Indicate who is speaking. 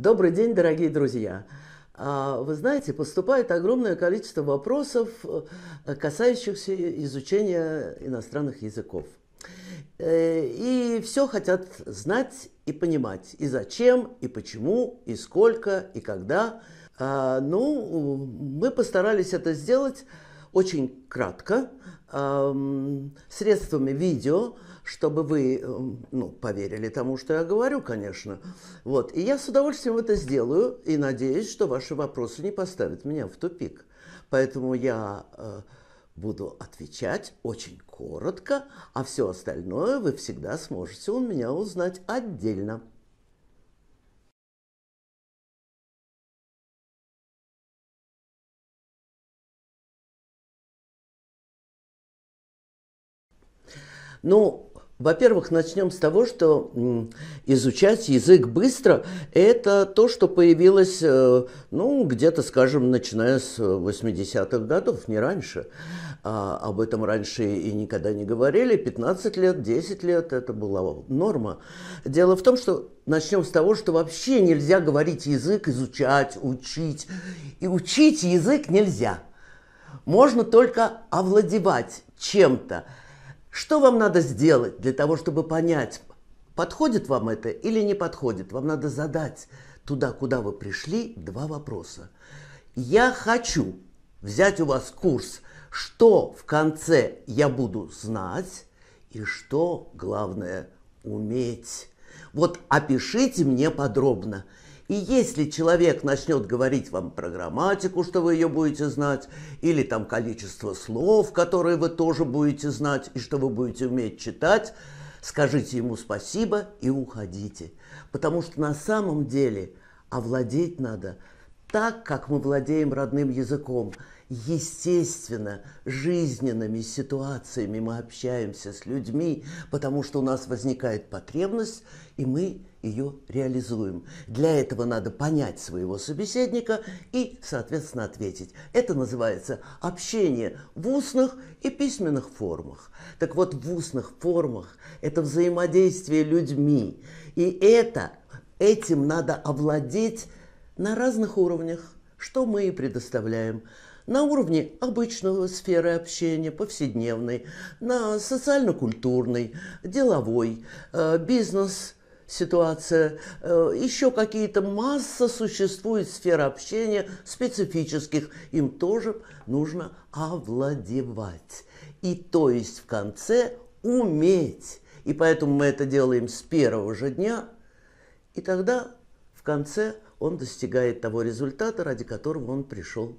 Speaker 1: Добрый день, дорогие друзья! А, вы знаете, поступает огромное количество вопросов, э, касающихся изучения иностранных языков. Э, и все хотят знать и понимать, и зачем, и почему, и сколько, и когда. А, ну, мы постарались это сделать очень кратко, средствами видео, чтобы вы ну, поверили тому, что я говорю, конечно. Вот. И я с удовольствием это сделаю и надеюсь, что ваши вопросы не поставят меня в тупик. Поэтому я э, буду отвечать очень коротко, а все остальное вы всегда сможете у меня узнать отдельно. Ну, во-первых, начнем с того, что изучать язык быстро – это то, что появилось, э, ну, где-то, скажем, начиная с 80-х э, годов, не раньше. А об этом раньше и никогда не говорили. 15 лет, 10 лет – это была норма. Дело в том, что начнем с того, что вообще нельзя говорить язык, изучать, учить. И учить язык нельзя. Можно только овладевать чем-то – что вам надо сделать для того, чтобы понять, подходит вам это или не подходит? Вам надо задать туда, куда вы пришли, два вопроса. Я хочу взять у вас курс, что в конце я буду знать и что, главное, уметь. Вот опишите мне подробно – и если человек начнет говорить вам про грамматику, что вы ее будете знать, или там количество слов, которые вы тоже будете знать, и что вы будете уметь читать, скажите ему спасибо и уходите. Потому что на самом деле овладеть надо – так, как мы владеем родным языком. Естественно, жизненными ситуациями мы общаемся с людьми, потому что у нас возникает потребность, и мы ее реализуем. Для этого надо понять своего собеседника и, соответственно, ответить. Это называется общение в устных и письменных формах. Так вот, в устных формах это взаимодействие людьми, и это, этим надо овладеть на разных уровнях, что мы и предоставляем. На уровне обычного сферы общения, повседневной, на социально-культурной, деловой, э, бизнес – ситуация. Э, еще какие-то масса существует сфер общения специфических. Им тоже нужно овладевать. И то есть в конце уметь. И поэтому мы это делаем с первого же дня. И тогда в конце – он достигает того результата, ради которого он пришел